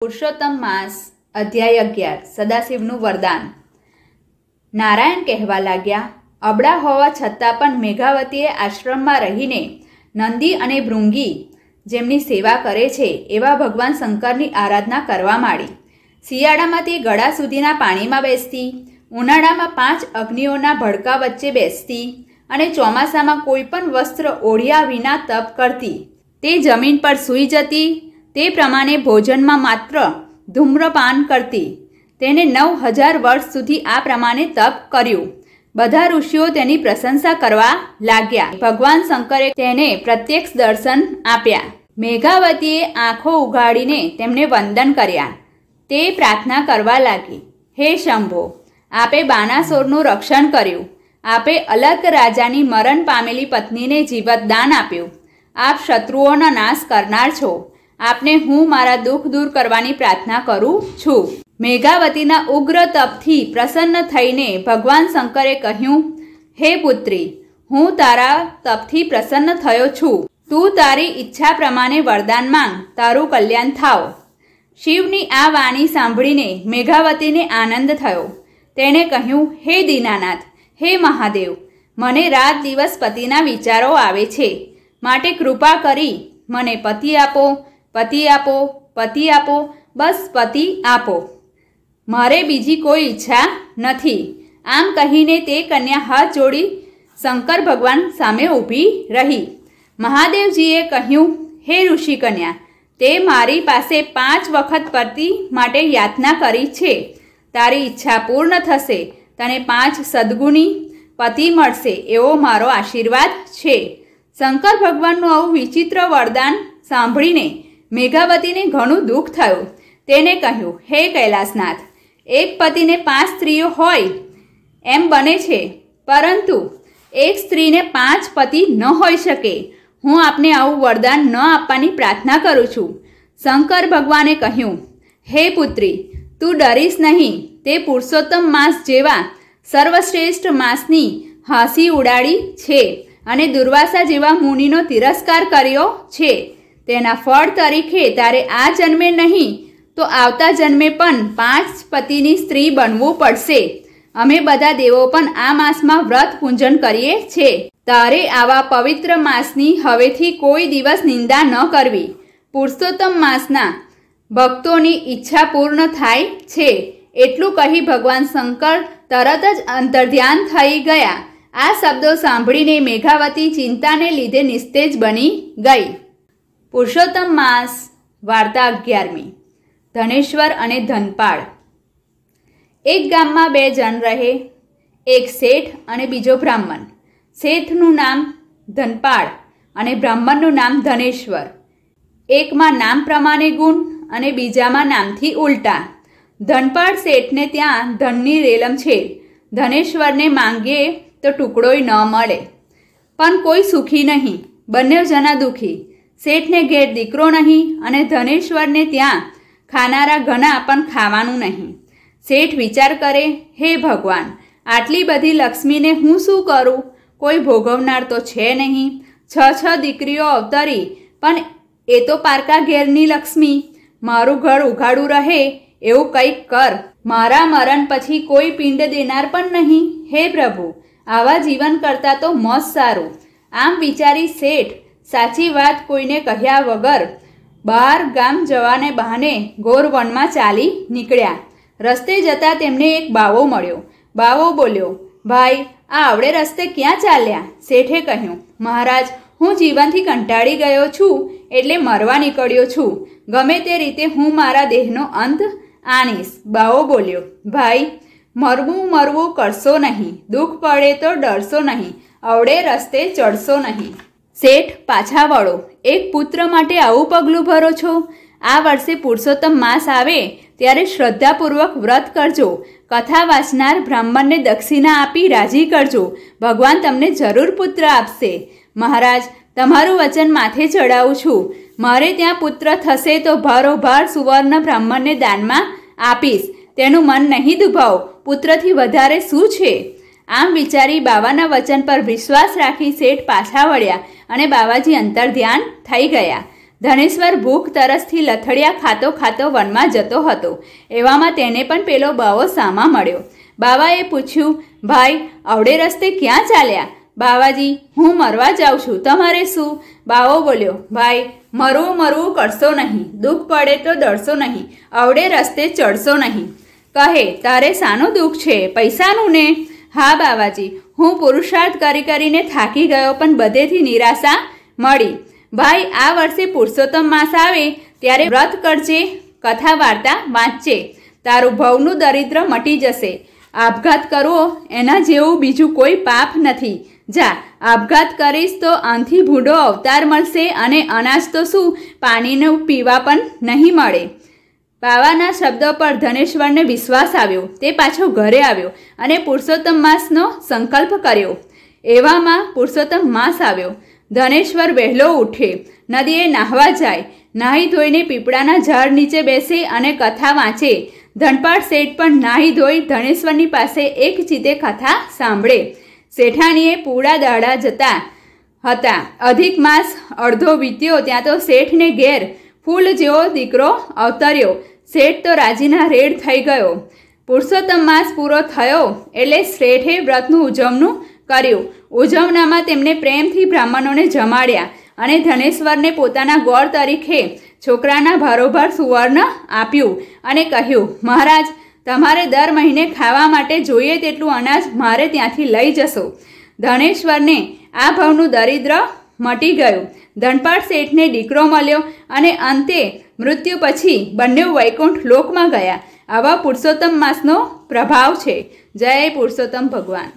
પુરુષોત્તમ માસ અધ્યાય અગિયાર સદાશિવનું વરદાન નારાયણ કહેવા લાગ્યા અબળા હોવા છતાં પણ મેઘાવતીએ આશ્રમમાં રહીને નંદી અને ભૃંગી જેમની સેવા કરે છે એવા ભગવાન શંકરની આરાધના કરવા માંડી શિયાળામાં તે ગળા સુધીના પાણીમાં બેસતી ઉનાળામાં પાંચ અગ્નિઓના ભડકા વચ્ચે બેસતી અને ચોમાસામાં કોઈ પણ વસ્ત્ર ઓઢ્યા વિના તપ કરતી તે જમીન પર સૂઈ જતી તે પ્રમાણે ભોજનમાં માત્ર ધૂમ્રપાન કરતી તેને નવ હજાર વર્ષ સુધી આ પ્રમાણે તપ કર્યું બધા ઋષિઓ તેની પ્રશંસા કરવા લાગ્યા ભગવાન શંકરે તેને પ્રત્યક્ષ દર્શન આપ્યા મેઘાવતીએ આંખો ઉગાડીને તેમને વંદન કર્યા તે પ્રાર્થના કરવા લાગી હે શંભો આપે બાનાસોરનું રક્ષણ કર્યું આપે અલક રાજાની મરણ પામેલી પત્નીને જીવત દાન આપ્યું આપ શત્રુઓનો નાશ કરનાર છો આપને હું મારા દુઃખ દૂર કરવાની પ્રાર્થના કરું છું મેઘાવતીના ઉગ્ર તપથી પ્રસન્ન થઈને ભગવાન શંકરે કહ્યું હે પુત્રી હું તારા તપથી પ્રસન્ન થયો છું તું તારી ઈચ્છા પ્રમાણે વરદાન માંગ તારું કલ્યાણ થાવ શિવની આ વાણી સાંભળીને મેઘાવતીને આનંદ થયો તેણે કહ્યું હે દીનાનાથ હે મહાદેવ મને રાત દિવસ પતિના વિચારો આવે છે માટે કૃપા કરી મને પતિ આપો પતિ આપો પતિ આપો બસ પતિ આપો મારે બીજી કોઈ ઈચ્છા નથી આમ કહીને તે કન્યા હાથ જોડી શંકર ભગવાન સામે ઊભી રહી મહાદેવજીએ કહ્યું હે ઋષિ કન્યા તે મારી પાસે પાંચ વખત પતિ માટે યાતના કરી છે તારી ઈચ્છા પૂર્ણ થશે તને પાંચ સદગુણી પતિ મળશે એવો મારો આશીર્વાદ છે શંકર ભગવાનનું આવું વિચિત્ર વરદાન સાંભળીને મેઘાવતીને ઘણું દુઃખ થયું તેને કહ્યું હે કૈલાસનાથ એક પતિને પાંચ સ્ત્રીઓ હોય એમ બને છે પરંતુ એક સ્ત્રીને પાંચ પતિ ન હોઈ શકે હું આપને આવું વરદાન ન આપવાની પ્રાર્થના કરું છું શંકર ભગવાને કહ્યું હે પુત્રી તું ડરીશ નહીં તે પુરુષોત્તમ માસ જેવા સર્વશ્રેષ્ઠ માસની હાંસી ઉડાડી છે અને દુર્વાસા જેવા મુનિનો તિરસ્કાર કર્યો છે તેના ફળ તરીકે તારે આ જન્મે નહીં તો આવતા જન્મે પણ પાંચ પતિની સ્ત્રી બનવું પડશે અમે બધા દેવો પણ આ માસમાં વ્રત પૂજન કરીએ છીએ તારે આવા પવિત્ર માસની હવેથી કોઈ દિવસ નિંદા ન કરવી પુરુષોત્તમ માસના ભક્તોની ઈચ્છા પૂર્ણ થાય છે એટલું કહી ભગવાન શંકર તરત જ અંતર્ધ્યાન થઈ ગયા આ શબ્દો સાંભળીને મેઘાવતી ચિંતાને લીધે નિસ્તેજ બની ગઈ પુરુષોત્તમ માસ વાર્તા અગિયારમી ધનેશ્વર અને ધનપાળ એક ગામમાં બે જણ રહે એક શેઠ અને બીજો બ્રાહ્મણ શેઠનું નામ ધનપાળ અને બ્રાહ્મણનું નામ ધનેશ્વર એકમાં નામ પ્રમાણે ગુણ અને બીજામાં નામથી ઉલટા ધનપાળ શેઠને ત્યાં ધનની રેલમ છે ધનેશ્વરને માંગીએ તો ટુકડોય ન મળે પણ કોઈ સુખી નહીં બંને જણા દુઃખી શેઠને ઘેર દીકરો નહીં અને ધનેશ્વરને ત્યાં ખાનારા ઘણા પણ ખાવાનું નહીં શેઠ વિચાર કરે હે ભગવાન આટલી બધી લક્ષ્મીને હું શું કરું કોઈ ભોગવનાર તો છે નહીં છ છ દીકરીઓ અવતરી પણ એ તો પારકા ઘેરની લક્ષ્મી મારું ઘર ઉઘાડું રહે એવું કંઈક કર મારા મરણ પછી કોઈ પિંડ દેનાર પણ નહીં હે પ્રભુ આવા જીવન કરતાં તો મસ્ત સારું આમ વિચારી શેઠ સાચી વાત કોઈને કહ્યા વગર બહાર ગામ જવાને બહાને ગોરવનમાં ચાલી નીકળ્યા રસ્તે જતા તેમને એક બાવો મળ્યો બાવો બોલ્યો ભાઈ આ આવડે રસ્તે ક્યાં ચાલ્યા શેઠે કહ્યું મહારાજ હું જીવનથી કંટાળી ગયો છું એટલે મરવા નીકળ્યો છું ગમે તે રીતે હું મારા દેહનો અંત આણીશ બાઓ બોલ્યો ભાઈ મરવું મરવું કરશો નહીં દુઃખ પડે તો ડરશો નહીં અવડે રસ્તે ચડશો નહીં શેઠ પાછા વળો એક પુત્ર માટે આવું પગલું ભરો છો આ વર્ષે પુરુષોત્તમ માસ આવે ત્યારે શ્રદ્ધાપૂર્વક વ્રત કરજો કથા વાંચનાર બ્રાહ્મણને દક્ષિણા આપી રાજી કરજો ભગવાન તમને જરૂર પુત્ર આપશે મહારાજ તમારું વચન માથે ચડાવું છું મારે ત્યાં પુત્ર થશે તો ભારોભાર સુવર્ણ બ્રાહ્મણને દાનમાં આપીશ તેનું મન નહીં દુભાવ પુત્રથી વધારે શું છે આમ વિચારી બાવાના વચન પર વિશ્વાસ રાખી શેઠ પાછા વળ્યા અને બાવાજી અંતર ધ્યાન થઈ ગયા ધનેશ્વર ભૂખ તરસથી લથડિયા ખાતો ખાતો વનમાં જતો હતો એવામાં તેને પણ પેલો બાવો સામા મળ્યો બાવાએ પૂછ્યું ભાઈ અવડે રસ્તે ક્યાં ચાલ્યા બાવાજી હું મરવા જાઉં છું તમારે શું બાવો બોલ્યો ભાઈ મરવું મરવું કરશો નહીં દુઃખ પડે તો દળશો નહીં અવડે રસ્તે ચડશો નહીં કહે તારે શાનું દુઃખ છે પૈસાનું ને હા બાવાજી હું પુરુષાર્થ કરી કરીને થાકી ગયો પણ બધેથી નિરાશા મળી ભાઈ આ વર્ષે પુરુષોત્તમ માસ આવે ત્યારે વ્રત કરજે કથા વાર્તા વાંચજે તારું ભવનું દરિદ્ર મટી જશે આપઘાત કરવો એના જેવું બીજું કોઈ પાપ નથી જા આપઘાત કરીશ તો આંથી ભૂંડો અવતાર મળશે અને અનાજ તો શું પાણીનું પીવા પણ નહીં મળે બાવાના શબ્દો પર ધનેશ્વરને વિશ્વાસ આવ્યો તે પાછો ઘરે આવ્યો અને પુરુષોત્તમ માસનો સંકલ્પ કર્યો એવામાં પુરુષોત્તમ માસ આવ્યો ધનેશ્વર વહેલો ઉઠે નદીએ નાહવા જાય નાહી ધોઈને પીપળાના ઝાડ નીચે બેસે અને કથા વાંચે ધનપાળ શેઠ પણ નાહી ધોઈ ધનેશ્વરની પાસે એક ચીતે કથા સાંભળે શેઠાણીએ પૂળા દાડા જતા હતા અધિક માસ અડધો વીત્યો ત્યાં તો શેઠને ઘેર ફૂલ જેવો દીકરો અવતર્યો શેઠ તો રાજીના રેડ થઈ ગયો પુરુષોત્તમ માસ પૂરો થયો એટલે શેઠે વ્રતનું ઉજવણું કર્યું ઉજવણામાં તેમણે પ્રેમથી બ્રાહ્મણોને જમાડ્યા અને ધનેશ્વરને પોતાના ગોળ તરીકે છોકરાના ભારોભાર સુવર્ણ આપ્યું અને કહ્યું મહારાજ તમારે દર મહિને ખાવા માટે જોઈએ તેટલું અનાજ મારે ત્યાંથી લઈ જશો ધનેશ્વરને આ ભાવનું દરિદ્ર મટી ગયું ધનપાળ શેઠને દીકરો મળ્યો અને અંતે મૃત્યુ પછી બંને વૈકુંઠ લોકમાં ગયા આવા પુરુષોત્તમ માસનો પ્રભાવ છે જય પુરુષોત્તમ ભગવાન